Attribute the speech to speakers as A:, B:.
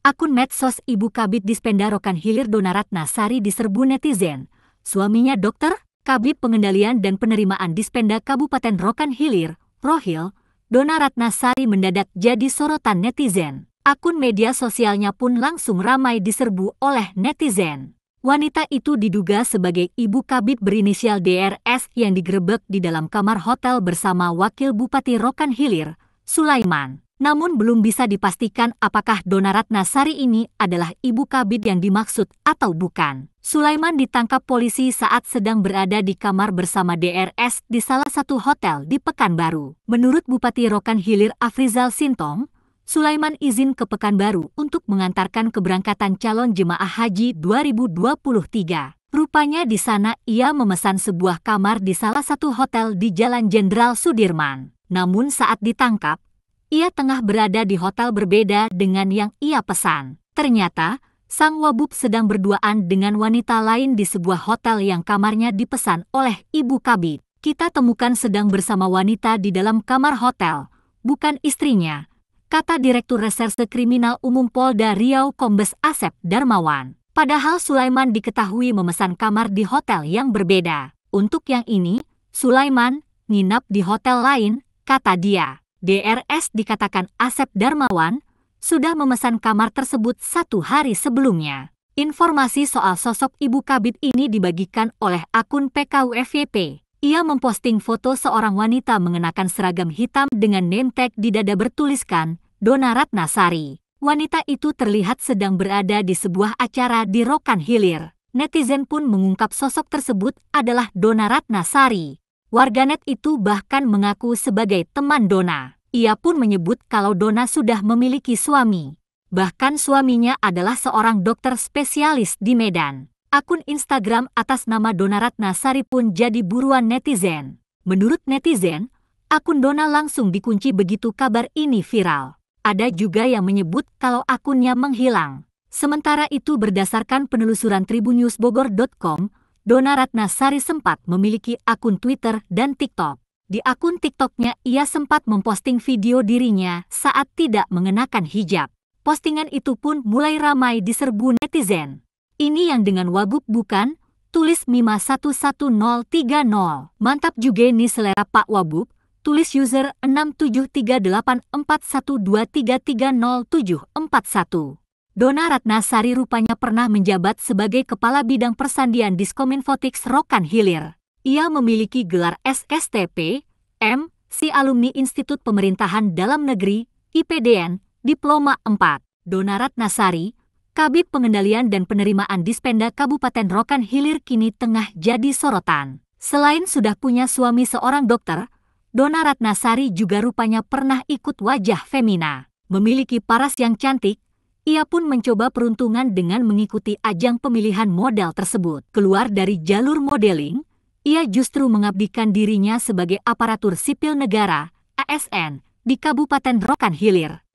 A: Akun medsos Ibu Kabit Dispendarokan Hilir Donaratna Sari diserbu netizen. Suaminya dokter, Kabit Pengendalian dan Penerimaan Dispenda Kabupaten Rokan Hilir, Rohil, Donaratna Sari mendadak jadi sorotan netizen. Akun media sosialnya pun langsung ramai diserbu oleh netizen. Wanita itu diduga sebagai ibu kabit berinisial DRS yang digerebek di dalam kamar hotel bersama Wakil Bupati Rokan Hilir, Sulaiman namun belum bisa dipastikan apakah Dona Sari ini adalah ibu kabit yang dimaksud atau bukan. Sulaiman ditangkap polisi saat sedang berada di kamar bersama DRS di salah satu hotel di Pekanbaru. Menurut Bupati Rokan Hilir Afrizal Sintong, Sulaiman izin ke Pekanbaru untuk mengantarkan keberangkatan calon jemaah haji 2023. Rupanya di sana ia memesan sebuah kamar di salah satu hotel di Jalan Jenderal Sudirman. Namun saat ditangkap, ia tengah berada di hotel berbeda dengan yang ia pesan. Ternyata, Sang Wabub sedang berduaan dengan wanita lain di sebuah hotel yang kamarnya dipesan oleh ibu kabit. Kita temukan sedang bersama wanita di dalam kamar hotel, bukan istrinya, kata Direktur Reserse Kriminal Umum Polda Riau Kombes Asep Darmawan. Padahal Sulaiman diketahui memesan kamar di hotel yang berbeda. Untuk yang ini, Sulaiman nginap di hotel lain, kata dia. DRS dikatakan Asep Darmawan sudah memesan kamar tersebut satu hari sebelumnya. Informasi soal sosok ibu kabit ini dibagikan oleh akun PKUFYP. Ia memposting foto seorang wanita mengenakan seragam hitam dengan nemtek di dada bertuliskan Dona Ratnasari. Wanita itu terlihat sedang berada di sebuah acara di Rokan Hilir. Netizen pun mengungkap sosok tersebut adalah Dona Ratnasari warganet itu bahkan mengaku sebagai teman Dona. Ia pun menyebut kalau Dona sudah memiliki suami. Bahkan suaminya adalah seorang dokter spesialis di Medan. Akun Instagram atas nama Dona Ratna Sari pun jadi buruan netizen. Menurut netizen, akun Dona langsung dikunci begitu kabar ini viral. Ada juga yang menyebut kalau akunnya menghilang. Sementara itu berdasarkan penelusuran tribunnews Dona Sari sempat memiliki akun Twitter dan TikTok. Di akun TikToknya ia sempat memposting video dirinya saat tidak mengenakan hijab. Postingan itu pun mulai ramai diserbu netizen. Ini yang dengan wagub bukan, tulis Mima 11030. Mantap juga nih selera Pak Wabub, tulis user 6738412330741. Dona Ratnasari rupanya pernah menjabat sebagai Kepala Bidang Persandian Diskominfotix Rokan Hilir. Ia memiliki gelar SSTP, M, si alumni Institut Pemerintahan Dalam Negeri, IPDN, Diploma 4. Dona Ratnasari, Kabit Pengendalian dan Penerimaan Dispenda Kabupaten Rokan Hilir kini tengah jadi sorotan. Selain sudah punya suami seorang dokter, Dona Ratnasari juga rupanya pernah ikut wajah Femina. Memiliki paras yang cantik, ia pun mencoba peruntungan dengan mengikuti ajang pemilihan modal tersebut. Keluar dari jalur modeling, ia justru mengabdikan dirinya sebagai aparatur sipil negara, ASN, di Kabupaten Rokan Hilir.